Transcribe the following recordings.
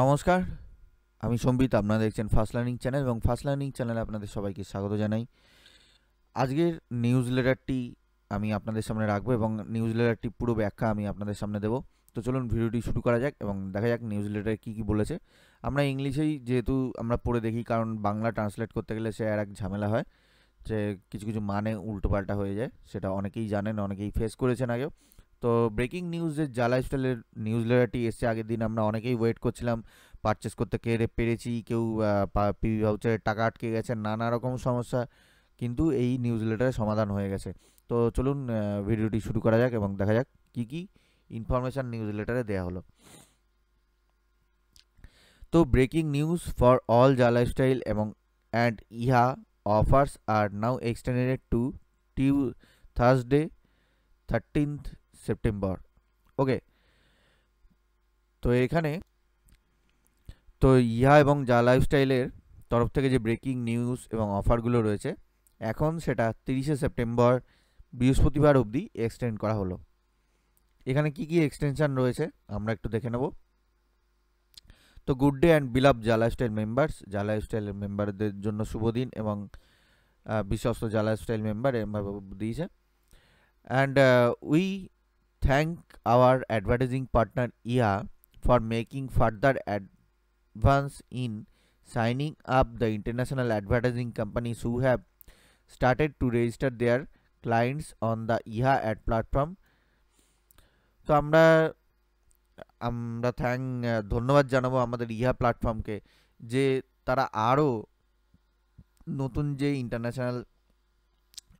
নমস্কার আমি সম্বিত আপনারা দেখছেন ফার্স্ট লার্নিং চ্যানেল এবং ফার্স্ট লার্নিং চ্যানেলে আপনাদের সবাইকে স্বাগত জানাই আজকের নিউজ লেটারটি আমি আপনাদের সামনে রাখবো এবং নিউজ লেটারটি পুরো ব্যাখ্যা আমি আপনাদের সামনে দেবো তো চলুন ভিডিওটি শুরু করা যাক এবং দেখা যাক নিউজ লেটারে কী কী বলেছে আমরা ইংলিশেই যেহেতু আমরা পড়ে দেখি কারণ বাংলা ট্রান্সলেট করতে গেলে সে আর এক ঝামেলা হয় যে কিছু কিছু মানে উল্টোপাল্টা হয়ে যায় সেটা অনেকেই জানেন অনেকেই ফেস করেছেন আগেও তো ব্রেকিং নিউজের যা লাইফস্টাইলের নিউজ লেটারটি এসছে আগের দিন আমরা অনেকেই ওয়েট করছিলাম পারচেস করতে কেড়ে পেরেছি কেউ পিবি ভাউচারের টাকা আটকে গেছে নানা রকম সমস্যা কিন্তু এই নিউজ লেটারের সমাধান হয়ে গেছে তো চলুন ভিডিওটি শুরু করা যাক এবং দেখা যাক কি কি ইনফরমেশান নিউজ লেটারে দেওয়া হলো তো breaking news for all Ja lifestyle এবং অ্যান্ড ইহা offers are now extended to to Thursday thirteenth September okay তো এখানে তো ইহা এবং যা লাইফস্টাইলের তরফ থেকে যে ব্রেকিং নিউজ এবং অফারগুলো রয়েছে এখন সেটা তিরিশে সেপ্টেম্বর বৃহস্পতিবার অবধি এক্সটেন্ড করা হলো এখানে কি কি এক্সটেনশান রয়েছে আমরা একটু দেখে নেব তো গুড ডে অ্যান্ড বিলাভ জা লাইফস্টাইল মেম্বার্স জা লাইফস্টাইল মেম্বারদের জন্য শুভ দিন এবং বিশ্বস্ত জা লাইফস্টাইল মেম্বার দিয়েছে and we uh, thank our advertising partner IA for making further advance in signing up the international advertising companies who have started to register their clients on the ইহা ad platform তো আমরা আমরা থ্যাং ধন্যবাদ জানাবো আমাদের ইহা প্ল্যাটফর্মকে যে তারা আরও নতুন যে ইন্টারন্যাশনাল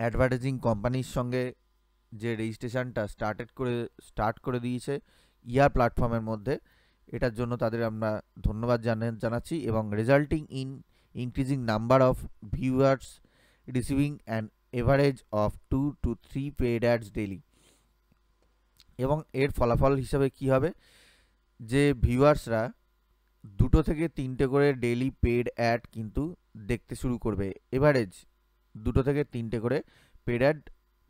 অ্যাডভার্টাইজিং কোম্পানির সঙ্গে যে রেজিস্ট্রেশনটা স্টার্টেড করে স্টার্ট করে দিয়েছে ইয়ার e প্ল্যাটফর্মের মধ্যে এটার জন্য তাদের আমরা ধন্যবাদ জানা জানাচ্ছি এবং resulting in increasing number of viewers receiving and average of two two three paid ads daily এবং এর ফলাফল হিসাবে কি হবে যে ভিউয়ার্সরা দুটো থেকে তিনটে করে ডেলি পেড অ্যাড কিন্তু দেখতে শুরু করবে এভারেজ দুটো থেকে তিনটে করে পেড অ্যাড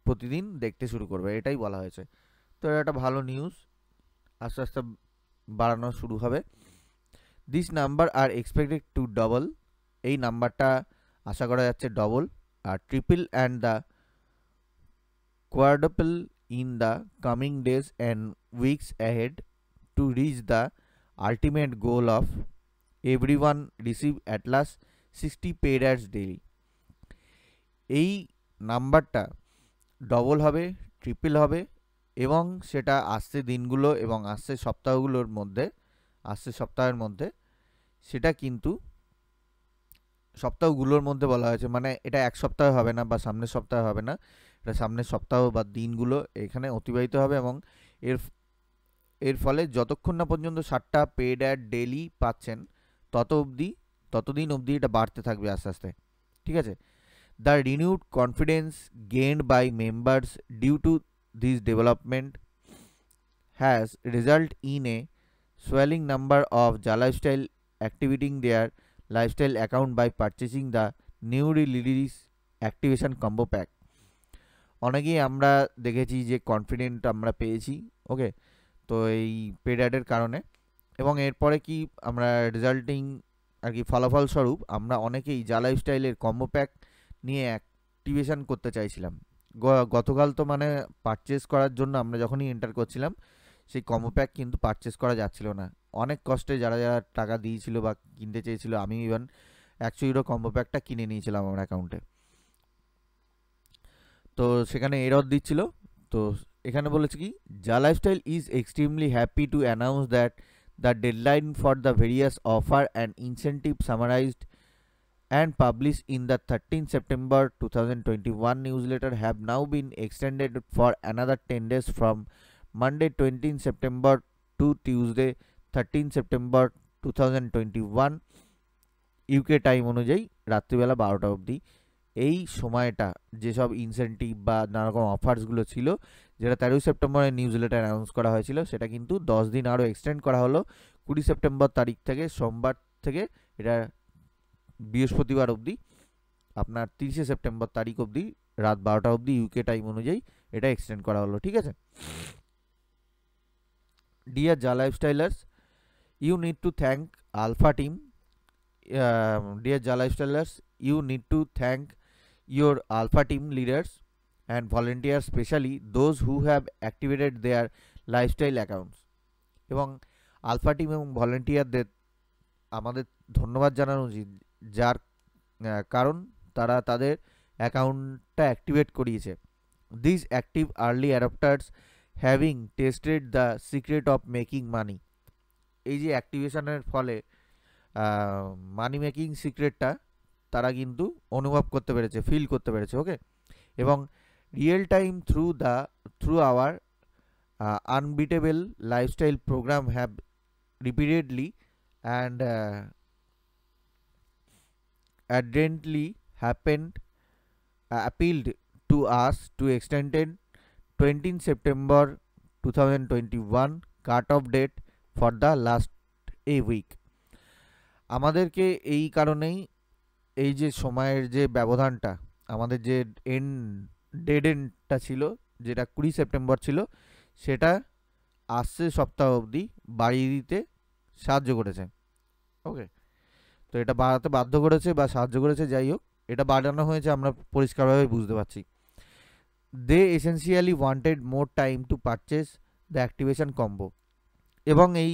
প্রতিদিন দেখতে শুরু করবে এটাই বলা হয়েছে তো এটা একটা ভালো নিউজ আস্তে আস্তে বাড়ানো শুরু হবে this number are expected to double এই নাম্বারটা আশা করা যাচ্ছে ডবল আর triple and the quadruple in the coming days and weeks ahead to reach the ultimate goal of everyone receive at least sixty 60 paid ads এই নাম্বারটা ডবল হবে triple হবে এবং সেটা আসছে দিনগুলো এবং আসছে সপ্তাহগুলোর মধ্যে আসছে সপ্তাহের মধ্যে সেটা কিন্তু সপ্তাহগুলোর মধ্যে বলা হয়েছে মানে এটা এক সপ্তাহে হবে না বা সামনের সপ্তাহে হবে না এটা সামনের সপ্তাহ বা দিনগুলো এখানে অতিবাহিত হবে এবং এর এর ফলে যতক্ষণ না পর্যন্ত ষাটটা পেড অ্যাড ডেলি পাচ্ছেন তত অবধি ততদিন অবধি এটা বাড়তে থাকবে আস্তে আস্তে ঠিক আছে The renewed confidence gained by members due to this development has resulted in a swelling number of the lifestyle activating their lifestyle account by purchasing the new release activation combo pack অনেকেই আমরা দেখেছি যে confident আমরা পেয়েছি ওকে তো এই পেডাডের কারণে এবং এরপরে কি আমরা রেজাল্টিং আর কি ফলাফলস্বরূপ আমরা অনেকেই যা লাইফস্টাইলের কম্বো প্যাক নিয়ে অ্যাক্টিভেশান করতে চাইছিলাম গতকাল তো মানে পারচেস করার জন্য আমরা যখনই এন্টার করছিলাম সেই কমো প্যাক কিন্তু পারচেস করা যাচ্ছিল না অনেক কষ্টে যারা যারা টাকা দিয়েছিল বা কিনতে চেয়েছিল আমি ইভেন একশো ইউরো কম্বো প্যাকটা কিনে নিয়েছিলাম আমার অ্যাকাউন্টে তো সেখানে এরর দিচ্ছিল তো এখানে বলেছে কি Ja lifestyle is extremely happy to announce that the deadline for the various offer and incentive summarized and published in the 13 September 2021 newsletter have now been extended for another 10 days from Monday 20 September to Tuesday 13 September 2021 UK time অনুযায়ী রাত্রিবেলা বারোটা অবধি এই সময়টা যেসব incentive বা নানা রকম অফার্স গুলো ছিল যেটা 13 সেপ্টেম্বরে নিউজলেটার লেটার অ্যানাউন্স করা হয়েছিল সেটা কিন্তু 10 দিন আরো এক্সটেন্ড করা হলো 20 সেপ্টেম্বর তারিখ থেকে সোমবার থেকে এটা বৃহস্পতিবার অবধি আপনার তিরিশে সেপ্টেম্বর তারিখ অবধি রাত বারোটা অবধি ইউকে টাইম অনুযায়ী এটা এক্সটেন্ড করা হলো ঠিক আছে dear Ja lifestylers you need to thank alpha team dear Ja lifestylers you need to thank your alpha team leaders and volunteers specially those who have activated their lifestyle accounts এবং alpha team এবং ভলেন্টিয়ারদের আমাদের ধন্যবাদ জানানো উচিত যার কারণ তারা তাদের অ্যাকাউন্টটা অ্যাক্টিভেট করিয়েছে this active early adopters having tested the secret of making money এই যে অ্যাক্টিভেশনের ফলে মানি মেকিং সিক্রেটটা তারা কিন্তু অনুভব করতে পেরেছে ফিল করতে পেরেছে ওকে এবং real time through the through our unbeatable lifestyle program have repeatedly and ardently happened uh, appealed to us to extended 20 September 2021 cut-off date for the last a week আমাদেরকে এই কারণেই এই যে সময়ের যে ব্যবধানটা আমাদের যে এন ডেড এন্ডটা ছিল যেটা কুড়ি সেপ্টেম্বর ছিল সেটা আসছে সপ্তাহ অবধি বাড়িয়ে দিতে সাহায্য করেছে ওকে তো এটা বাড়াতে বাধ্য করেছে বা সাহায্য করেছে যাই হোক এটা বাড়ানো হয়েছে আমরা পরিষ্কারভাবে বুঝতে পারছি they essentially wanted more time to purchase the activation combo এবং এই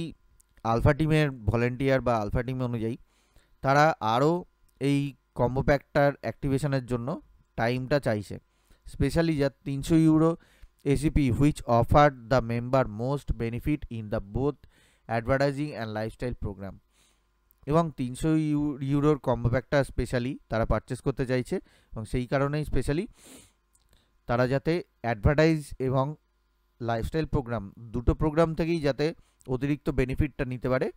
আলফা টিমের ভলেন্টিয়ার বা আলফা টিম অনুযায়ী তারা আরও এই কম্বো প্যাকটার অ্যাক্টিভেশনের জন্য টাইমটা চাইছে স্পেশালি যা তিনশো euro ACP which offer the member most benefit in the both advertising and lifestyle program এবং তিনশো ইউরোর কম্বো প্যাকটা স্পেশালি তারা পারচেস করতে চাইছে এবং সেই কারণেই স্পেশালি তারা যাতে অ্যাডভার্টাইজ এবং লাইফস্টাইল প্রোগ্রাম দুটো প্রোগ্রাম থেকেই যাতে অতিরিক্ত বেনিফিটটা নিতে পারে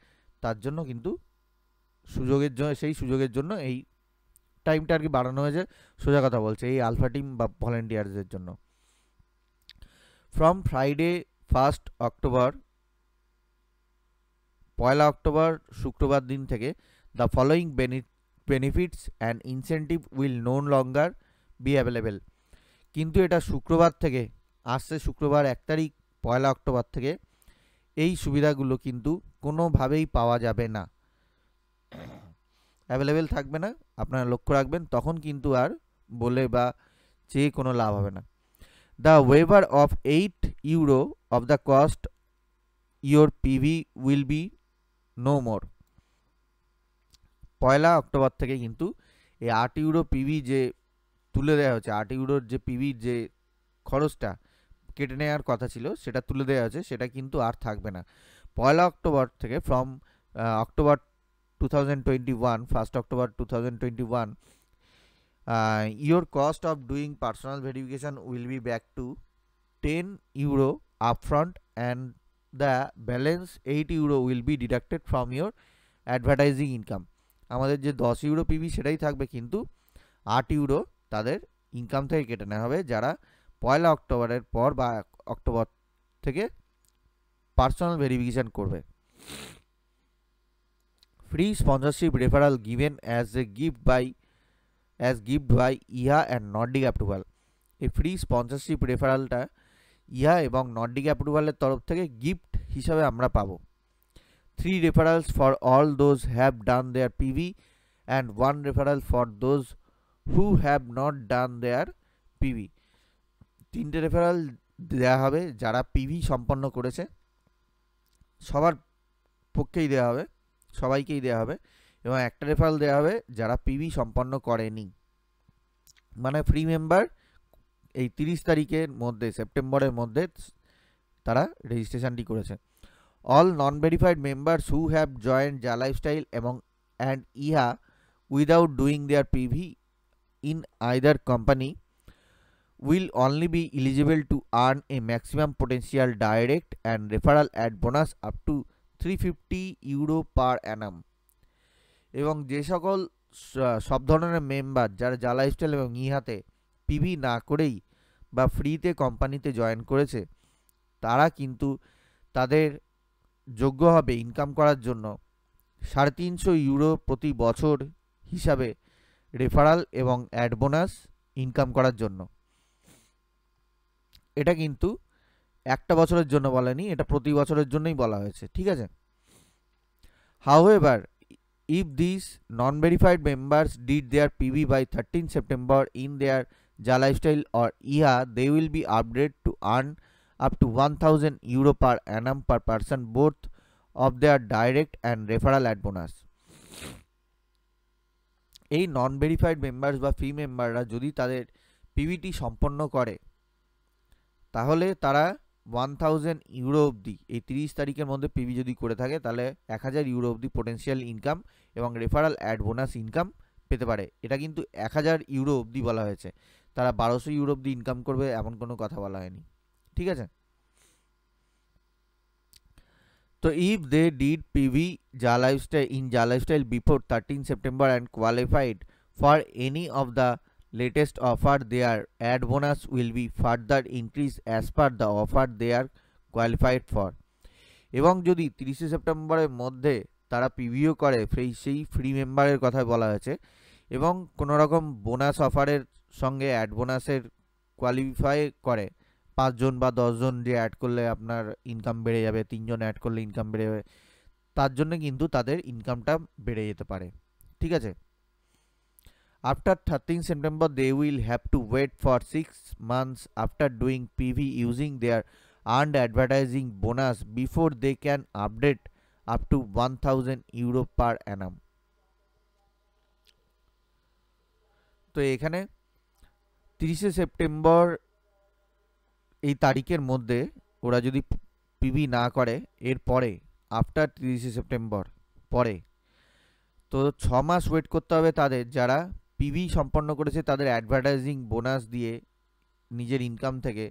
তার জন্য কিন্তু সুযোগের জন্য সেই সুযোগের জন্য এই টাইমটা আর কি বাড়ানো হয়েছে সোজা কথা বলছে এই আলফা টিম বা ভলেন্টিয়ারদের জন্য ফ্রম ফ্রাইডে ফার্স্ট অক্টোবর পয়লা অক্টোবর শুক্রবার দিন থেকে the following benefits and incentive will no longer be available কিন্তু এটা শুক্রবার থেকে আসছে শুক্রবার এক তারিখ পয়লা অক্টোবর থেকে এই সুবিধাগুলো কিন্তু কোনোভাবেই পাওয়া যাবে না অ্যাভেলেবেল থাকবে না আপনারা লক্ষ্য রাখবেন তখন কিন্তু আর বলে বা চেয়ে কোনো লাভ হবে না the waiver of eight euro of the cost your PV will be no more পয়লা অক্টোবর থেকে কিন্তু এই আট ইউরো পিবি যে তুলে দেওয়া হচ্ছে আট ইউরোর যে পিভির যে খরচটা কেটে নেওয়ার কথা ছিল সেটা তুলে দেওয়া হয়েছে সেটা কিন্তু আর থাকবে না পয়লা অক্টোবর থেকে from October two thousand twenty one first October two thousand twenty one cost of doing personal verification will be back to ten euro up front and the balance 8 euro will be deducted from your advertising income আমাদের যে 10 euro PB সেটাই থাকবে কিন্তু 8 euro তাদের income থেকে কেটে নেওয়া হবে যারা পয়লা অক্টোবরের পর বা অক্টোবর থেকে পার্সোনাল ভেরিফিকেশন করবে free sponsorship referral given as a gift by as gift by ইহা অ্যান্ড নট ডিগ অ্যাপ্রুভাল এই ফ্রি স্পন্সরশিপ রেফারালটা ইহা এবং নর্ডিক অ্যাপ্রুভালের তরফ থেকে গিফট হিসাবে আমরা পাব three referrals for all those have done their PV and one referral for those who have not done their PV তিনটে রেফারেল দেওয়া হবে যারা পিভি সম্পন্ন করেছে সবার পক্ষেই দেওয়া হবে সবাইকেই দেওয়া হবে এবং একটা রেফারেল দেওয়া হবে যারা পিভি সম্পন্ন করেনি মানে ফ্রি মেম্বার এই তিরিশ তারিখের মধ্যে সেপ্টেম্বরের মধ্যে তারা রেজিস্ট্রেশনটি করেছে all non verified members who have joined Ja lifestyle এবং অ্যান্ড ইহা without doing their PV in either company will only be eligible to earn a maximum potential direct and referral ad bonus up to three fifty euro per annum এবং যে সকল সব ধরনের member যারা জালাইস্টাইল style এবং ইহাতে PV না করেই বা ফ্রিতে কোম্পানিতে জয়েন করেছে তারা কিন্তু তাদের যোগ্য হবে ইনকাম করার জন্য সাড়ে তিনশো ইউরো প্রতি বছর হিসাবে রেফারাল এবং অ্যাড বোনাস ইনকাম করার জন্য এটা কিন্তু একটা বছরের জন্য বলেনি এটা প্রতি বছরের জন্যই বলা হয়েছে ঠিক আছে however if this non verified members did their PV by thirteen September in their Ja Lifestyle or IA, they will be upgraded to earn up to 1000 euro per annum per person both of their direct and referral ad bonus. এই নন verified members বা ফি মেম্বাররা যদি তাদের PVT সম্পন্ন করে তাহলে তারা one thousand euro অবধি এই তিরিশ তারিখের মধ্যে পিভি যদি করে থাকে তাহলে এক হাজার ইউরো অবধি পোটেন্সিয়াল ইনকাম এবং রেফারাল অ্যাড বোনাস ইনকাম পেতে পারে এটা কিন্তু এক হাজার ইউরো অবধি বলা হয়েছে তারা বারোশো ইউরোপ দিয়ে ইনকাম করবে এমন কোনো কথা বলা হয়নি ঠিক আছে তো if they did PV Ja lifestyle in Ja lifestyle before thirteen September and qualified for any of the latest offer their ad bonus will be further increase as per the offer they're qualified for এবং যদি তিরিশে সেপ্টেম্বরের মধ্যে তারা পিভিও করে সেই free মেম্বারের কথা বলা হয়েছে এবং কোনোরকম বোনাস অফারের সঙ্গে অ্যাড বোনাসের কোয়ালিফাই করে পাঁচজন বা দশজন যে অ্যাড করলে আপনার ইনকাম বেড়ে যাবে তিনজন অ্যাড করলে ইনকাম বেড়ে যাবে তার জন্য কিন্তু তাদের ইনকামটা বেড়ে যেতে পারে ঠিক আছে after thirteen September they will have to wait for six months after doing PV using their earned advertising bonus before they can update up to one thousand euro per annum তো এখানে তিরিশে সেপ্টেম্বর এই তারিখের মধ্যে ওরা যদি PB না করে এর পরে আফটার তিরিশে সেপ্টেম্বর পরে তো ছ মাস ওয়েট করতে হবে তাদের যারা পিবি সম্পন্ন করেছে তাদের অ্যাডভার্টাইজিং বোনাস দিয়ে নিজের ইনকাম থেকে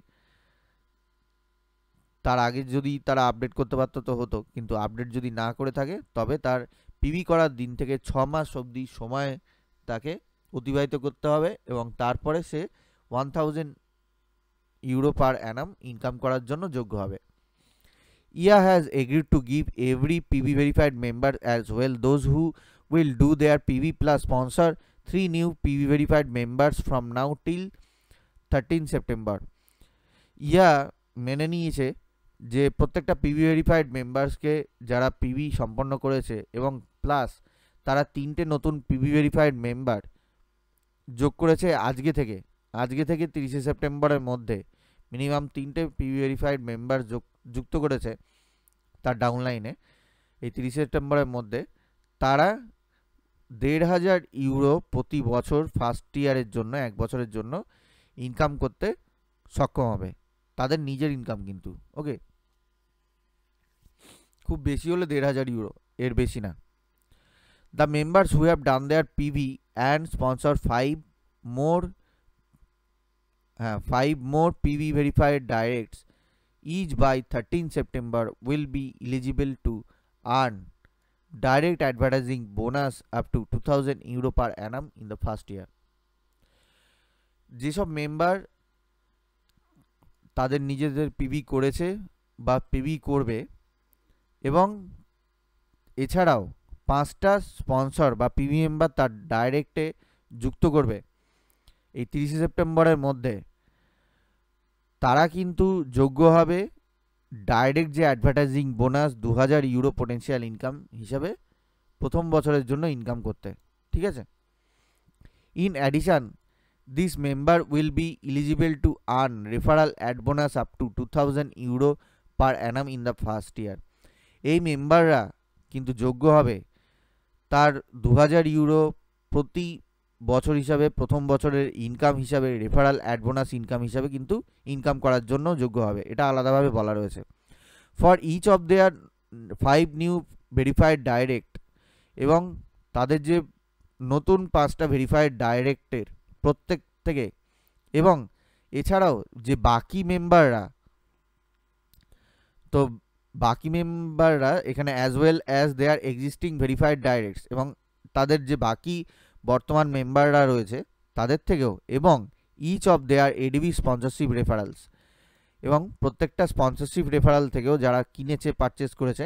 তার আগে যদি তারা আপডেট করতে পারতো তো হতো কিন্তু আপডেট যদি না করে থাকে তবে তার পিবি করার দিন থেকে ছ মাস অবধি সময় তাকে অতিবাহিত করতে হবে এবং তারপরে সে one thousand euro per annum income করার জন্য যোগ্য হবে ইয়া has agreed to give every PV verified member as well those who will do their PV plus sponsor three new PV verified members from now till thirteen September ইয়া মেনে নিয়েছে যে প্রত্যেকটা পিবি ভেরিফাইড মেম্বার্সকে যারা পিবি সম্পন্ন করেছে এবং plus তারা তিনটে নতুন পিবি ভেরিফাইড মেম্বার যোগ করেছে আজকে থেকে আজকে থেকে তিরিশে সেপ্টেম্বরের মধ্যে মিনিমাম তিনটে পি ভেরিফাইড মেম্বার যোগ যুক্ত করেছে তার ডাউনলাইনে এই তিরিশে সেপ্টেম্বরের মধ্যে তারা দেড় হাজার ইউরো প্রতি বছর ফার্স্ট ইয়ারের জন্য এক বছরের জন্য ইনকাম করতে সক্ষম হবে তাদের নিজের ইনকাম কিন্তু ওকে খুব বেশি হলে দেড় হাজার ইউরো এর বেশি না the members who have done their PV and sponsor 5 more uh, 5 more PV verified directs each by 13 September will be eligible to earn direct advertising bonus up to 2000 euro per annum in the first year যেসব member তাদের নিজেদের PB করেছে বা PB করবে এবং এছাড়াও পাঁচটা sponsor বা পিভি মেম্বার তার ডাইরেক্টে যুক্ত করবে এই তিরিশে সেপ্টেম্বরের মধ্যে তারা কিন্তু যোগ্য হবে ডাইরেক্ট যে অ্যাডভার্টাইজিং বোনাস দু হাজার ইউরো পোটেন্সিয়াল ইনকাম হিসাবে প্রথম বছরের জন্য ইনকাম করতে ঠিক আছে in addition this member will be eligible to earn referral ad bonus up to two thousand euro per annum in the first year এই মেম্বাররা কিন্তু যোগ্য হবে তার দু ইউরো প্রতি বছর হিসাবে প্রথম বছরের ইনকাম হিসাবে রেফারাল অ্যাডভোনাস ইনকাম হিসাবে কিন্তু ইনকাম করার জন্য যোগ্য হবে এটা আলাদাভাবে বলা রয়েছে for each of their five new verified direct এবং তাদের যে নতুন পাঁচটা ভেরিফাইড ডাইরেক্টের প্রত্যেক থেকে এবং এছাড়াও যে বাকি মেম্বাররা তো বাকি মেম্বাররা এখানে as well as they are existing verified directs এবং তাদের যে বাকি বর্তমান মেম্বাররা রয়েছে তাদের থেকেও এবং each of their ADB sponsorship referrals এবং প্রত্যেকটা স্পন্সরশিপ রেফারাল থেকেও যারা কিনেছে পারচেস করেছে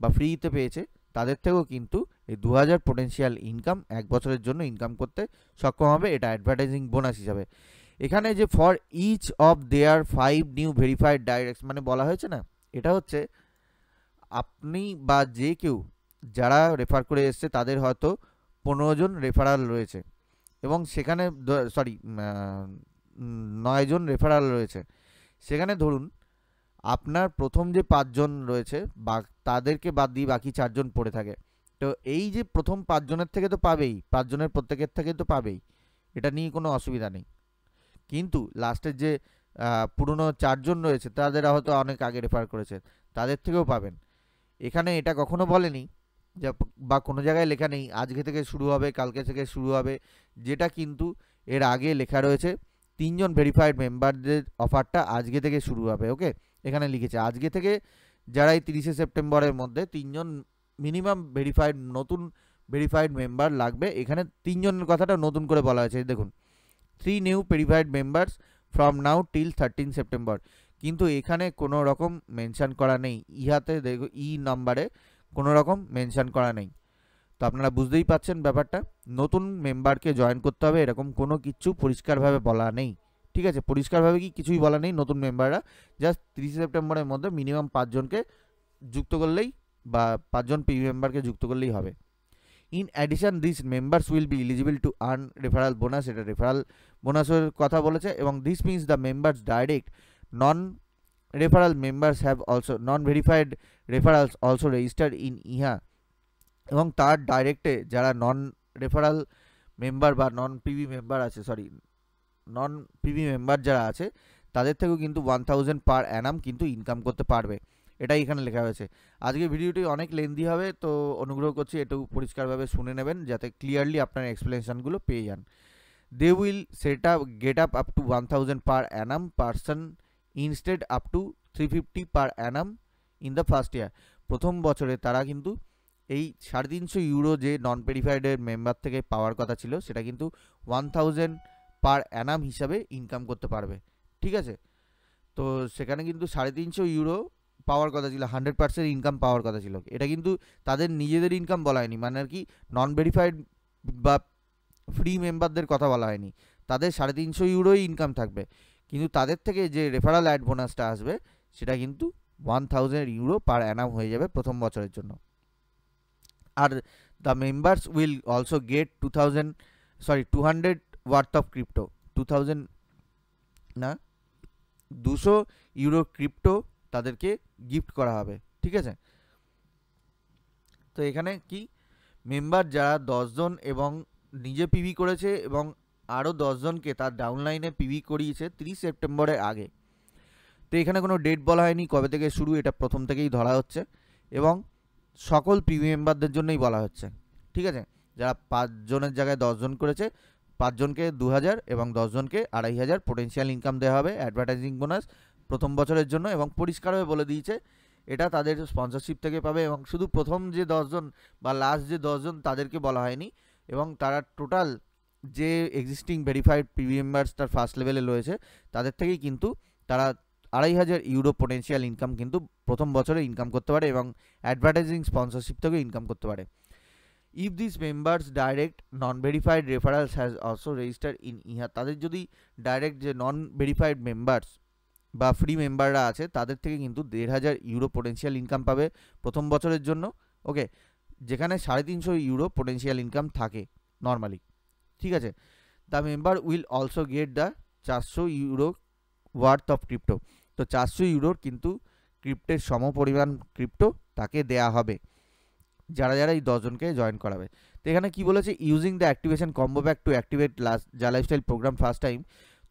বা ফ্রিতে পেয়েছে তাদের থেকেও কিন্তু এই দু হাজার পোটেন্সিয়াল ইনকাম এক বছরের জন্য ইনকাম করতে সক্ষম হবে এটা অ্যাডভার্টাইজিং বোনাস হিসাবে এখানে যে for each of their five new verified directs মানে বলা হয়েছে না এটা হচ্ছে আপনি বা যে কেউ যারা রেফার করে এসছে তাদের হয়তো পনেরো জন রেফারাল রয়েছে এবং সেখানে সরি নয়জন রেফারাল রয়েছে সেখানে ধরুন আপনার প্রথম যে পাঁচজন রয়েছে বা তাদেরকে বাদ দিয়ে বাকি চারজন পড়ে থাকে তো এই যে প্রথম পাঁচজনের থেকে তো পাবেই পাঁচজনের প্রত্যেকের থেকে তো পাবেই এটা নিয়ে কোনো অসুবিধা নেই কিন্তু লাস্টের যে পুরনো চারজন রয়েছে তাদের হয়তো অনেক আগে রেফার করেছে তাদের থেকেও পাবেন এখানে এটা কখনো বলেনি যা বা কোনো জায়গায় লেখা নেই আজকে থেকে শুরু হবে কালকে থেকে শুরু হবে যেটা কিন্তু এর আগে লেখা রয়েছে তিনজন ভেরিফাইড মেম্বারদের অফারটা আজকে থেকে শুরু হবে ওকে এখানে লিখেছে আজকে থেকে যারা এই তিরিশে সেপ্টেম্বরের মধ্যে তিনজন মিনিমাম ভেরিফাইড নতুন ভেরিফাইড মেম্বার লাগবে এখানে তিনজনের কথাটা নতুন করে বলা হয়েছে দেখুন three new verified members from now till thirteen September কিন্তু এখানে কোনো রকম মেনশান করা নেই ইহাতে দেখ ই নাম্বারে কোনো রকম মেনশান করা নেই তো আপনারা বুঝতেই পাচ্ছেন ব্যাপারটা নতুন মেম্বারকে জয়েন করতে হবে এরকম কোনো কিছু পরিষ্কারভাবে বলা নেই ঠিক আছে পরিষ্কারভাবে কি কিছুই বলা নেই নতুন মেম্বাররা জাস্ট তিরিশে সেপ্টেম্বরের মধ্যে মিনিমাম পাঁচজনকে যুক্ত করলেই বা পাঁচজন পি মেম্বারকে যুক্ত করলেই হবে in addition this members will be eligible to earn referral bonus এটা রেফারাল বোনাসের কথা বলেছে এবং this means the members direct non referral members have also non verified referrals also registered in ইহা এবং তার ডাইরেক্টে যারা নন রেফারাল মেম্বার বা নন পিবি মেম্বার আছে সরি নন পিবি মেম্বার যারা আছে তাদের থেকেও কিন্তু ওয়ান থাউজেন্ড পার অ্যানাম কিন্তু ইনকাম করতে পারবে এটাই এখানে লেখা হয়েছে আজকে ভিডিওটি অনেক লেন্দি হবে তো অনুগ্রহ করছি একটু পরিষ্কারভাবে শুনে নেবেন যাতে ক্লিয়ারলি আপনার এক্সপ্লেনেশনগুলো পেয়ে যান they will set up get up up to one thousand per annum person instead up to three fifty per annum in the first year প্রথম বছরে তারা কিন্তু এই সাড়ে তিনশো ইউরো যে নন পেরিফাইডের মেম্বার থেকে পাওয়ার কথা ছিল সেটা কিন্তু ওয়ান থাউজেন্ড পার অ্যানাম হিসাবে ইনকাম করতে পারবে ঠিক আছে তো সেখানে কিন্তু সাড়ে তিনশো ইউরো পাওয়ার কথা ছিল হান্ড্রেড পার্সেন্ট ইনকাম পাওয়ার কথা ছিল এটা কিন্তু তাদের নিজেদের ইনকাম বলা হয়নি মানে আর কি নন ভেরিফাইড বা ফ্রি মেম্বারদের কথা বলা হয়নি তাদের সাড়ে তিনশো ইউরোই ইনকাম থাকবে কিন্তু তাদের থেকে যে রেফারাল অ্যাড বোনাসটা আসবে সেটা কিন্তু one thousand euro per annum হয়ে যাবে প্রথম বছরের জন্য আর the members will also get two thousand sorry two hundred worth of crypto two thousand না দুশো ইউরো ক্রিপ্টো তাদেরকে গিফট করা হবে ঠিক আছে তো এখানে কি মেম্বার যারা দশজন এবং নিজে পিভি করেছে এবং আরও দশজনকে তার ডাউনলাইনে পিভি করিয়েছে তিরিশ সেপ্টেম্বরের আগে তো এখানে কোনো ডেট বলা হয়নি কবে থেকে শুরু এটা প্রথম থেকেই ধরা হচ্ছে এবং সকল পিভি মেম্বারদের জন্যই বলা হচ্ছে ঠিক আছে যারা পাঁচজনের জায়গায় দশজন করেছে পাঁচজনকে দু হাজার এবং দশজনকে আড়াই হাজার পোটেন্সিয়াল ইনকাম দেওয়া হবে অ্যাডভার্টাইজিং বোনাস প্রথম বছরের জন্য এবং পরিষ্কারভাবে বলে দিয়েছে এটা তাদের স্পন্সরশিপ থেকে পাবে এবং শুধু প্রথম যে দশজন বা লাস্ট যে দশজন তাদেরকে বলা হয়নি এবং তারা টোটাল যে এক্সিস্টিং ভেরিফাইড প্রি মেম্বার্স তার ফার্স্ট লেভেলে রয়েছে তাদের থেকেই কিন্তু তারা আড়াই হাজার ইউরো পোটেন্সিয়াল ইনকাম কিন্তু প্রথম বছরে ইনকাম করতে পারে এবং অ্যাডভার্টাইজিং স্পন্সরশিপ থেকেও ইনকাম করতে পারে if this members direct non verified referrals has also register in ইহা তাদের যদি ডাইরেক্ট যে নন ভেরিফাইড মেম্বার্স বা ফ্রি মেম্বাররা আছে তাদের থেকে কিন্তু দেড় হাজার ইউরো পোটেন্সিয়াল ইনকাম পাবে প্রথম বছরের জন্য ওকে যেখানে সাড়ে তিনশো ইউরো পোটেন্সিয়াল ইনকাম থাকে নর্মালি ঠিক আছে the member will also get the চারশো ইউরো ওয়ার্থ অফ ক্রিপ্টো তো চারশো ইউরোর কিন্তু ক্রিপ্টের সম পরিমাণ ক্রিপ্টো তাকে দেয়া হবে যারা যারা এই দশজনকে জয়েন করাবে তো এখানে কী বলেছে using the activation combo pack to activate last Ja lifestyle program first time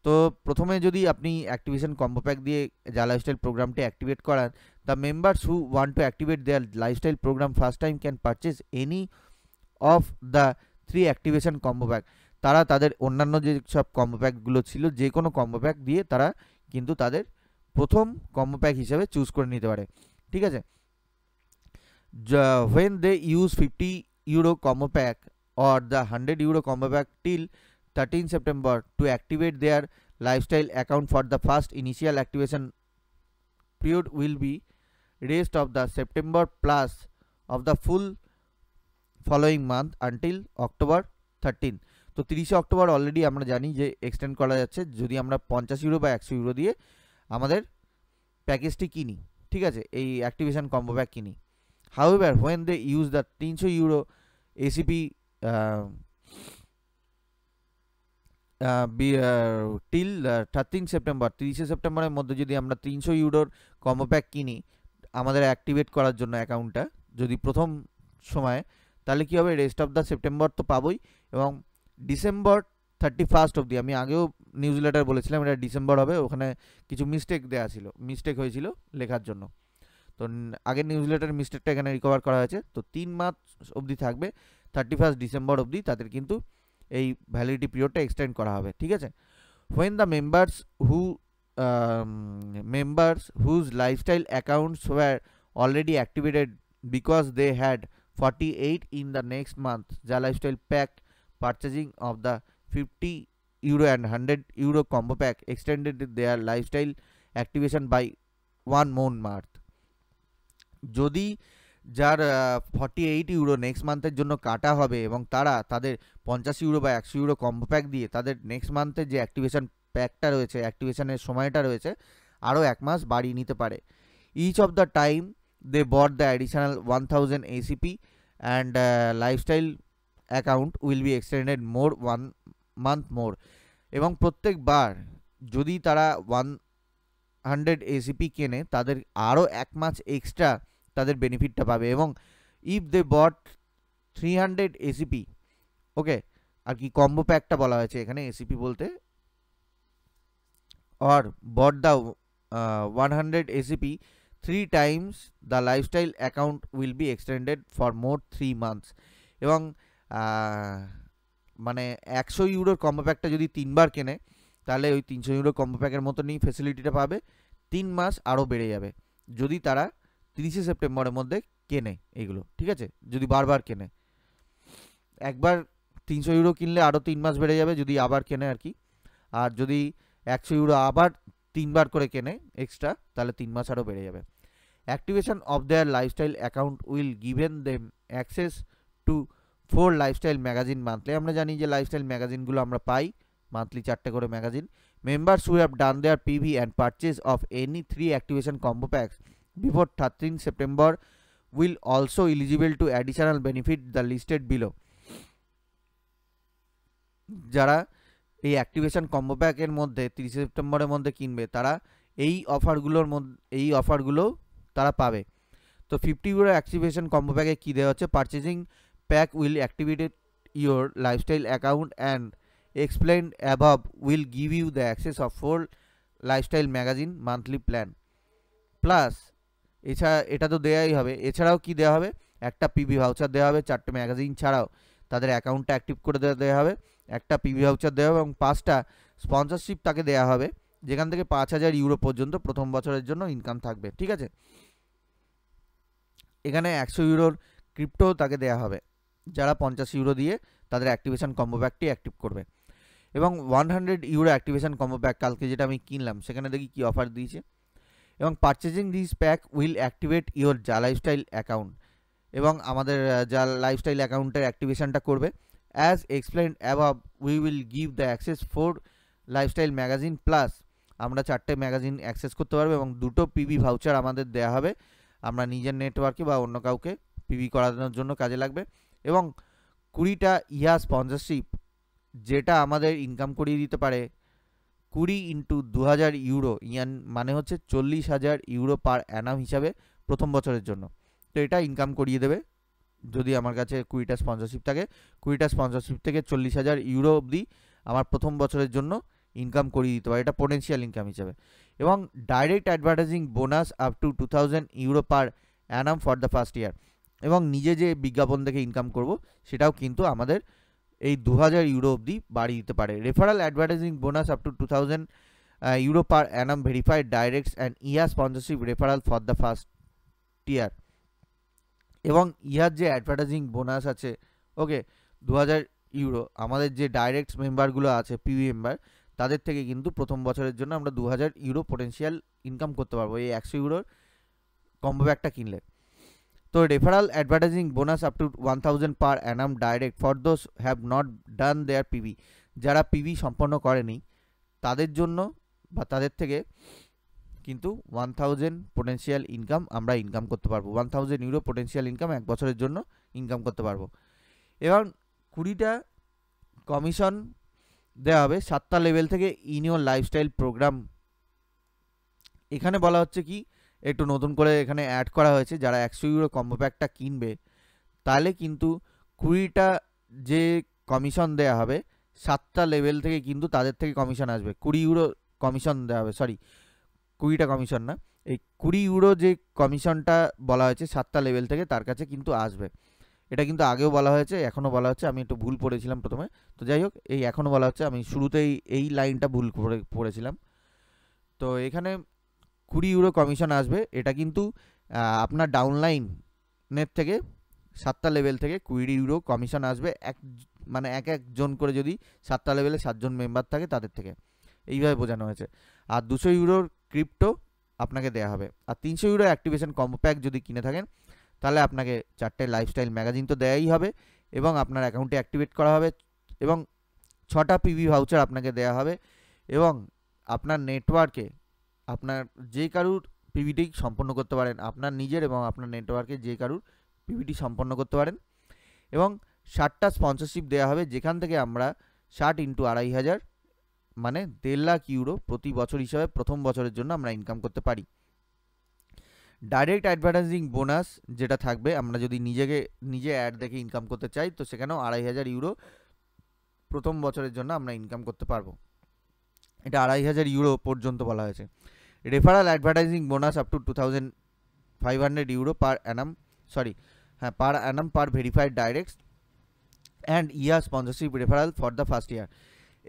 তো প্রথমে যদি আপনি অ্যাক্টিভেশন কম্বো প্যাক দিয়ে যা লাইফস্টাইল প্রোগ্রামটি অ্যাক্টিভেট করান the members who want to activate their lifestyle program first time can purchase any of the three activation combo pack তারা তাদের অন্যান্য যে সব কম্বো প্যাকগুলো ছিল যে কোনো কম্বো প্যাক দিয়ে তারা কিন্তু তাদের প্রথম কম্বো প্যাক হিসেবে চুজ করে নিতে পারে ঠিক আছে when they use fifty euro combo pack or the hundred euro combo pack till thirteen September to activate their lifestyle account for the first initial activation period will be rest of the September plus of the full following month until October 13. তো তিরিশে October already আমরা জানি যে extend করা যাচ্ছে যদি আমরা পঞ্চাশ ইউরো বা একশো ইউরো দিয়ে আমাদের প্যাকেজটি কিনি ঠিক আছে এই অ্যাক্টিভেশন কম্বো প্যাক কিনি however when they use the তিনশো euro ACP till thirteen September তিরিশে সেপ্টেম্বরের মধ্যে যদি আমরা তিনশো ইউরোর কম্বো প্যাক কিনি আমাদের অ্যাক্টিভেট করার জন্য অ্যাকাউন্টটা যদি প্রথম সময়ে তাহলে কী হবে রেস্ট অফ দ্য সেপ্টেম্বর তো পাবই এবং ডিসেম্বর থার্টি ফার্স্ট অবধি আমি আগেও নিউজ লেটার বলেছিলাম এটা ডিসেম্বর হবে ওখানে কিছু মিস্টেক দেওয়া ছিল মিস্টেক হয়েছিল লেখার জন্য তো আগের নিউজ লেটার মিস্টেকটা এখানে রিকভার করা হয়েছে তো তিন মাস অবধি থাকবে থার্টি ফার্স্ট ডিসেম্বর অবধি তাদের কিন্তু এই ভ্যালিডিটি পিরিয়ডটা এক্সটেন্ড করা হবে ঠিক আছে when the members who members whose lifestyle accounts were already activated because they had forty eight in the next month Ja lifestyle pack purchasing of the fifty euro and hundred euro combo pack extended their lifestyle activation by one more month যদি যার forty eight euro next মান্থের জন্য কাটা হবে এবং তারা তাদের পঞ্চাশ ইউরো বা একশো ইউরো কম্বো প্যাক দিয়ে তাদের নেক্সট মান্থের যে অ্যাক্টিভেশন প্যাকটা রয়েছে অ্যাক্টিভেশনের সময়টা রয়েছে আরও এক মাস বাড়িয়ে নিতে পারে each of the time they bought the additional one thousand ACP and lifestyle account will be extended more one month more এবং প্রত্যেকবার যদি তারা ওয়ান হান্ড্রেড এসিপি কেনে তাদের আরও এক মাস এক্সট্রা তাদের বেনিফিটটা পাবে এবং if they bought three hundred ACP okay আর কি কম্বো প্যাকটা বলা হয়েছে এখানে এসিপি বলতে or bought the one hundred ACP three times the lifestyle account will be extended for more three months এবং মানে একশো ইউরোর কম্বো প্যাকটা যদি তিনবার কেনে তাহলে ওই তিনশো ইউরো কম্বো প্যাকের মতনই ফেসিলিটিটা পাবে তিন মাস আরও বেড়ে যাবে যদি তারা তিরিশে সেপ্টেম্বরের মধ্যে কেনে এইগুলো ঠিক আছে যদি বারবার কেনে একবার তিনশো ইউরো কিনলে আরও তিন মাস বেড়ে যাবে যদি আবার কেনে আর কি আর যদি একশো ইউরো আবার তিনবার করে কেনে এক্সট্রা তাহলে তিন মাস আরও বেড়ে যাবে activation of their lifestyle account will given them access to four lifestyle magazine monthly আমরা জানি যে লাইফস্টাইল ম্যাগাজিনগুলো আমরা পাই মান্থলি চারটে করে magazine members who have done their PV and purchase of any three activation combo packs before thirteen September will also eligible to additional benefit the listed below যারা এই activation combo প্যাকের মধ্যে তিরিশে সেপ্টেম্বরের মধ্যে কিনবে তারা এই অফারগুলোর মধ্যে এই অফারগুলো তারা পাবে তো ফিফটি ইউরো অ্যাক্টিভেশন কম্বো প্যাকে কী দেওয়া হচ্ছে purchasing pack will activate your lifestyle account and explained above will give you the access of full lifestyle magazine monthly plan plus এছাড়া এটা তো দেওয়াই হবে এছাড়াও কি দেওয়া হবে একটা পিবি ভাউচার দেওয়া হবে চারটে ম্যাগাজিন ছাড়াও তাদের অ্যাকাউন্টটা অ্যাক্টিভ করে দেওয়া হবে একটা পিবি ভাউচার দেওয়া হবে এবং পাঁচটা স্পন্সরশিপ তাকে দেওয়া হবে যেখান থেকে পাঁচ হাজার ইউরো পর্যন্ত প্রথম বছরের জন্য ইনকাম থাকবে ঠিক আছে এখানে একশো ইউরোর ক্রিপ্টো তাকে দেওয়া হবে যারা পঞ্চাশ ইউরো দিয়ে তাদের অ্যাক্টিভেশন কম্বো ব্যাগটি অ্যাক্টিভ করবে এবং one hundred euro activation combo bag কালকে যেটা আমি কিনলাম সেখানে দেখি কী অফার দিয়েছে এবং purchasing this pack will activate your যা লাইফস্টাইল অ্যাকাউন্ট এবং আমাদের যা লাইফস্টাইল অ্যাকাউন্টের অ্যাক্টিভেশনটা করবে as explain above we will give the access four lifestyle magazine plus আমরা চারটে ম্যাগাজিন অ্যাক্সেস করতে পারবো এবং দুটো পিবি ভাউচার আমাদের দেওয়া হবে আমরা নিজের নেটওয়ার্কে বা অন্য কাউকে পিবি করানোর জন্য কাজে লাগবে এবং কুড়িটা ইহা স্পন্সরশিপ যেটা আমাদের ইনকাম করিয়ে দিতে পারে কুড়ি ইন্টু দু হাজার ইউরো ইয়ান মানে হচ্ছে চল্লিশ হাজার ইউরো পার অ্যানাম হিসাবে প্রথম বছরের জন্য তো এটা ইনকাম করিয়ে দেবে যদি আমার কাছে কুড়িটা স্পন্সরশিপ থাকে কুড়িটা স্পন্সরশিপ থেকে চল্লিশ হাজার ইউরো অবধি আমার প্রথম বছরের জন্য ইনকাম করিয়ে দিতে পারে এটা পোটেন্সিয়াল ইনকাম হিসাবে এবং direct advertising bonus up to two thousand euro per annum for the first year এবং নিজে যে বিজ্ঞাপন থেকে ইনকাম করব সেটাও কিন্তু আমাদের এই দু হাজার ইউরো অবধি বাড়িয়ে দিতে পারে referral advertising bonus up to two thousand euro per annum verified directs and year sponsorship referral for the first year এবং ইহার e যে অ্যাডভার্টাইজিং বোনাস আছে ওকে দু হাজার ইউরো আমাদের যে ডাইরেক্টস মেম্বারগুলো আছে পিউ মেম্বার তাদের থেকে কিন্তু প্রথম বছরের জন্য আমরা দু হাজার ইউরো পোটেন্সিয়াল ইনকাম করতে পারবো এই একশো ইউরোর কম্বো ব্যাগটা কিনলে So advertising bonus up to one thousand per annum direct for those have not done their PB যারা পিভি সম্পন্ন করেনি তাদের জন্য বা তাদের থেকে কিন্তু ওয়ান থাউজেন্ড পোটেন্সিয়াল ইনকাম আমরা ইনকাম করতে পারবো one thousand euro potential income এক বছরের জন্য ইনকাম করতে পারবো এবং কুড়িটা কমিশন দেওয়া হবে সাতটা লেভেল থেকে ইন ইউর লাইফস্টাইল প্রোগ্রাম এখানে বলা হচ্ছে কি একটু নতুন করে এখানে অ্যাড করা হয়েছে যারা একশো ইউরো কম্বো প্যাকটা কিনবে তাহলে কিন্তু কুড়িটা যে কমিশন দেয়া হবে সাতটা লেভেল থেকে কিন্তু তাদের থেকে কমিশন আসবে কুড়ি ইউরো কমিশন দেওয়া হবে সরি কুড়িটা কমিশন না এই কুড়ি ইউরো যে কমিশনটা বলা হয়েছে সাতটা লেভেল থেকে তার কাছে কিন্তু আসবে এটা কিন্তু আগেও বলা হয়েছে এখনও বলা হচ্ছে আমি একটু ভুল পড়েছিলাম প্রথমে তো যাই হোক এই এখনও বলা হচ্ছে আমি শুরুতেই এই লাইনটা ভুল পড়েছিলাম তো এখানে কুড়ি ইউরো কমিশন আসবে এটা কিন্তু আপনার ডাউনলাইনের থেকে সাতটা লেভেল থেকে কুড়ি ইউরো কমিশন আসবে এক মানে এক একজন করে যদি সাতটা লেভেলে সাতজন মেম্বার থাকে তাদের থেকে এইভাবে বোঝানো হয়েছে আর দুশো ইউরোর ক্রিপ্টো আপনাকে দেওয়া হবে আর তিনশো ইউরো অ্যাক্টিভেশন কম্বো প্যাক যদি কিনে থাকেন তাহলে আপনাকে চারটে লাইফস্টাইল ম্যাগাজিন তো দেওয়াই হবে এবং আপনার অ্যাকাউন্টে অ্যাক্টিভেট করা হবে এবং ছটা পিভি ভাউচার আপনাকে দেওয়া হবে এবং আপনার নেটওয়ার্কে আপনার যে কারুর পিভিটি সম্পন্ন করতে পারেন আপনার নিজের এবং আপনার নেটওয়ার্কে যে কারুর পিভিটি সম্পন্ন করতে পারেন এবং ষাটটা স্পন্সরশিপ দেওয়া হবে যেখান থেকে আমরা ষাট ইন্টু আড়াই হাজার মানে দেড় লাখ ইউরো প্রতি বছর হিসাবে প্রথম বছরের জন্য আমরা ইনকাম করতে পারি ডাইরেক্ট অ্যাডভার্টাইজিং বোনাস যেটা থাকবে আমরা যদি নিজেকে নিজে অ্যাড দেখে ইনকাম করতে চাই তো সেখানেও আড়াই হাজার ইউরো প্রথম বছরের জন্য আমরা ইনকাম করতে পারবো এটা আড়াই হাজার ইউরো পর্যন্ত বলা হয়েছে referral advertising bonus up to two thousand five hundred euro per annum sorry হ্যাঁ per annum per verified directs and year sponsorship referral for the first year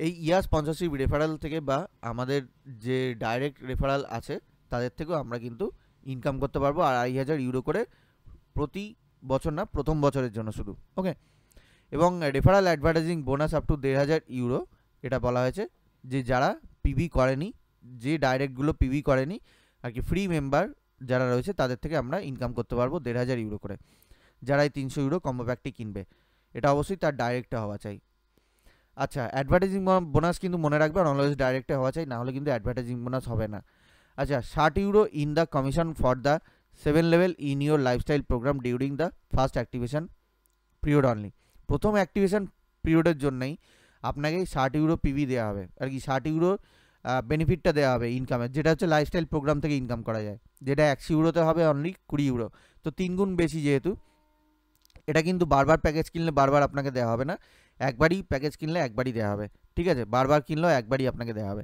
এই ইয়ার স্পন্সরশিপ রেফারাল থেকে বা আমাদের যে ডাইরেক্ট রেফারাল আছে তাদের থেকেও আমরা কিন্তু ইনকাম করতে পারবো আর আড়াই হাজার ইউরো করে প্রতি বছর না প্রথম বছরের জন্য শুধু ওকে এবং referral advertising bonus up to দেড় হাজার ইউরো এটা বলা হয়েছে যে যারা পিবি করেনি যে ডাইরেক্টগুলো পিভি করেনি আর কি ফ্রি মেম্বার যারা রয়েছে তাদের থেকে আমরা ইনকাম করতে পারবো দেড় হাজার ইউরো করে যারা এই তিনশো ইউরো কম্বো ব্যাগটি কিনবে এটা অবশ্যই তার ডাইরেক্টে হওয়া চাই আচ্ছা অ্যাডভার্টাইজিং বোনাস কিন্তু মনে রাখবেন অনলাইজ ডাইরেক্টে হওয়া চাই নাহলে কিন্তু অ্যাডভার্টাইজিং বোনাস হবে না আচ্ছা ষাট euro in the commission for the seven level in your lifestyle program during the first activation period only প্রথম অ্যাক্টিভেশন পিরিয়ডের জন্যই আপনাকে ষাট ইউরো পিভি দেওয়া হবে আর কি ষাট ইউরো বেনিফিটটা দেওয়া হবে ইনকামের যেটা হচ্ছে লাইফস্টাইল প্রোগ্রাম থেকে ইনকাম করা যায় যেটা একশো ইউরোতে হবে অনলি কুড়ি ইউরো তো তিন গুণ বেশি যেহেতু এটা কিন্তু বারবার প্যাকেজ কিনলে বারবার আপনাকে দেওয়া হবে না একবারই প্যাকেজ কিনলে একবারই দেওয়া হবে ঠিক আছে বারবার কিনলেও একবারই আপনাকে দেওয়া হবে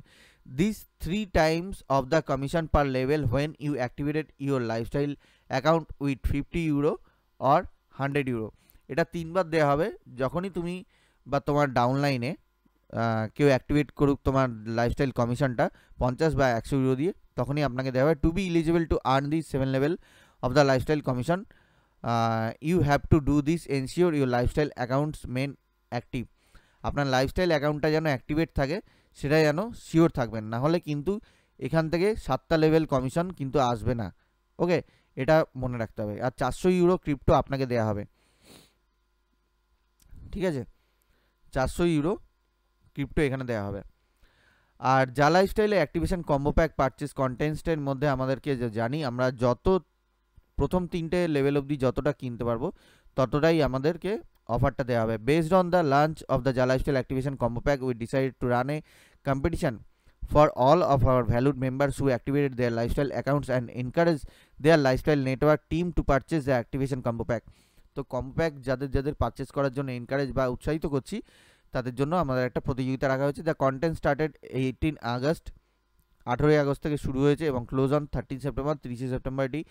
this three times of the commission per level when you activated your lifestyle account with fifty euro or hundred euro এটা তিনবার দেওয়া হবে যখনই তুমি বা তোমার ডাউনলাইনে কেউ অ্যাক্টিভেট করুক তোমার লাইফস্টাইল কমিশনটা পঞ্চাশ বা একশো ইউরো দিয়ে তখনই আপনাকে দেওয়া হয় to be eligible to earn the seven level of the lifestyle commission you have to do this ensure your lifestyle accounts remain active আপনার লাইফস্টাইল অ্যাকাউন্টটা যেন অ্যাক্টিভেট থাকে সেটা যেন শিওর থাকবেন না হলে কিন্তু এখান থেকে সাতটা লেভেল কমিশন কিন্তু আসবে না ওকে এটা মনে রাখতে হবে আর চারশো ইউরো ক্রিপ্টো আপনাকে দেওয়া হবে ঠিক আছে চারশো ইউরো ক্রিপ্টো এখানে দেওয়া হবে আর যা লাইফস্টাইলে অ্যাক্টিভেশন কম্বো প্যাক পারচেস কন্টেন্টসের মধ্যে আমাদেরকে জানি আমরা যত প্রথম তিনটে লেভেল অবধি যতটা কিনতে পারবো ততটাই আমাদেরকে অফারটা দেওয়া হবে based on the launch of the জালা style activation combo pack we decide to run a competition for all of our valued members who activated their lifestyle accounts and encourage their lifestyle network team to purchase the activation combo pack তো combo pack যাদের যাদের purchase করার জন্য encourage বা উৎসাহিত করছি তাদের জন্য আমাদের একটা প্রতিযোগিতা রাখা হয়েছে the content started eighteen August আঠেরোই আগস্ট থেকে শুরু হয়েছে এবং ক্লোজ অন থার্টিন সেপ্টেম্বর তিরিশে সেপ্টেম্বর এটি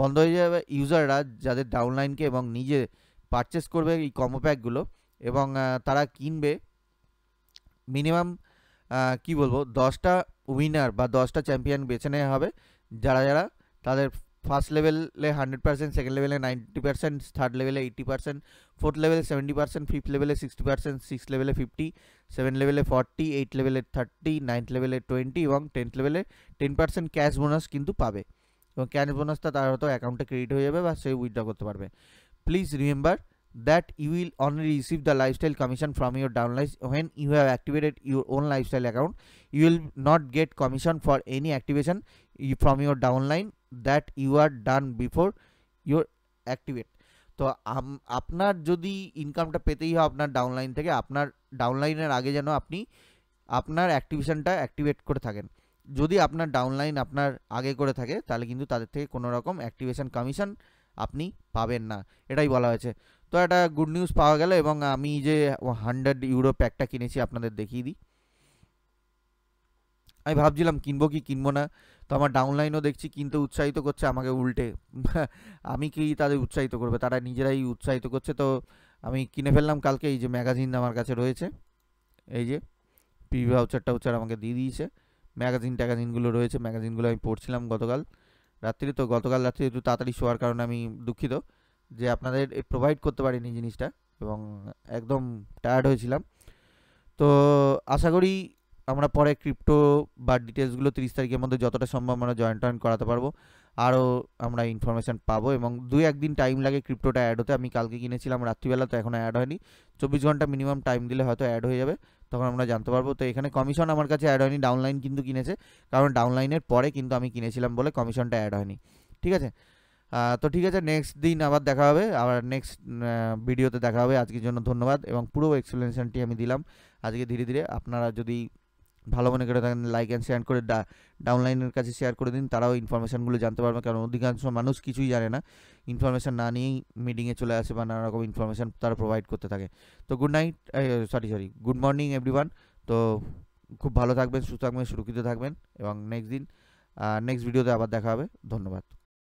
বন্ধ হয়ে যাবে ইউজাররা যাদের ডাউনলাইনকে এবং নিজে পারচেস করবে এই কমোপ্যাকগুলো প্যাকগুলো এবং তারা কিনবে মিনিমাম কি বলবো দশটা উইনার বা দশটা চ্যাম্পিয়ন বেছে নেওয়া হবে যারা যারা তাদের ফার্স্ট লেভেলে হান্ড্রেড পার্সেন্ট সেকেন্ড লেভেলে নাইনটি পার্সেন্ট থার্ড লেভেলে এইট্টি পার্সেন্ট ফোর্থ লেভেলে সেভেন্টি পার্সেন্ট ফিফথ লেভেলে সিক্সটি পার্সেন্ট সিক্স লেভেলে ফিফটি সেভেন লেভেলে ফর্টি এইট লেভেলে থার্টি নাইন্থ লেভেলে টোয়েন্টি এবং টেন্থ লেভেলে টেন পার্সেন্ট ক্যাশ বোনাস কিন্তু পাবে এবং ক্যাশ বোনাসটা তার হয়তো অ্যাকাউন্টে ক্রেডিট হয়ে যাবে বা সে উইথড্র করতে পারবে please remember that you will only receive the lifestyle commission from your downlines when you have activated your own lifestyle account you will not get commission for any activation you from your downline that you are done before your activate তো আপনার যদি ইনকামটা পেতেই হয় আপনার downline থেকে আপনার ডাউনলাইনের আগে যেন আপনি আপনার অ্যাক্টিভেশনটা অ্যাক্টিভেট করে থাকেন যদি আপনার ডাউনলাইন আপনার আগে করে থাকে তাহলে কিন্তু তাদের থেকে কোনো রকম অ্যাক্টিভেশন কমিশন আপনি পাবেন না এটাই বলা হয়েছে তো একটা গুড নিউজ পাওয়া গেল এবং আমি যে হান্ড্রেড ইউরো প্যাকটা কিনেছি আপনাদের দেখিয়ে দিই আমি ভাবছিলাম কিনবো কি কিনবো না তো আমার ডাউনলাইনও দেখছি কিনতে উৎসাহিত করছে আমাকে উল্টে আমি কি তাদের উৎসাহিত করবে তারা নিজেরাই উৎসাহিত করছে তো আমি কিনে ফেললাম কালকে এই যে ম্যাগাজিন আমার কাছে রয়েছে এই যে পিভি ভাউচার টাউচার আমাকে দিয়ে দিয়েছে ম্যাগাজিন ট্যাগাজিনগুলো রয়েছে ম্যাগাজিনগুলো আমি পড়ছিলাম গতকাল রাত্রি তো গতকাল রাত্রি একটু তাড়াতাড়ি শোয়ার কারণে আমি দুঃখিত যে আপনাদের প্রোভাইড করতে পারিনি জিনিসটা এবং একদম টায়ার্ড হয়েছিলাম তো আশা করি আমরা পরে ক্রিপ্টো বা ডিটেলসগুলো তিরিশ তারিখের মধ্যে যতটা সম্ভব আমরা জয়েন টয়েন করাতে পারবো আরও আমরা ইনফরমেশান পাবো এবং দুই একদিন টাইম লাগে ক্রিপ্টোটা অ্যাড হতে আমি কালকে কিনেছিলাম রাত্রিবেলা তো এখনও অ্যাড হয়নি চব্বিশ ঘন্টা মিনিমাম টাইম দিলে হয়তো অ্যাড হয়ে যাবে তখন আমরা জানতে পারবো তো এখানে কমিশন আমার কাছে অ্যাড হয়নি ডাউনলাইন কিন্তু কিনেছে কারণ ডাউনলাইনের পরে কিন্তু আমি কিনেছিলাম বলে কমিশনটা অ্যাড হয়নি ঠিক আছে তো ঠিক আছে নেক্সট দিন আবার দেখা হবে আবার নেক্সট ভিডিওতে দেখা হবে আজকের জন্য ধন্যবাদ এবং পুরো এক্সপ্লেনেশনটি আমি দিলাম আজকে ধীরে ধীরে আপনারা যদি ভালো মনে করে থাকেন লাইক অ্যান্ড শেয়ার করে ডাউনলাইনের কাছে শেয়ার করে দিন তারাও ইনফরমেশানগুলো জানতে পারবে কারণ অধিকাংশ মানুষ কিছুই জানে না ইনফরমেশান না নিয়েই মিটিংয়ে চলে আসে বা নানা রকম ইনফরমেশান তারা প্রোভাইড করতে থাকে তো good night sorry sorry good morning everyone তো খুব ভালো থাকবেন সুস্থ থাকবেন সুরক্ষিত থাকবেন এবং নেক্সট দিন নেক্সট ভিডিওতে আবার দেখা হবে ধন্যবাদ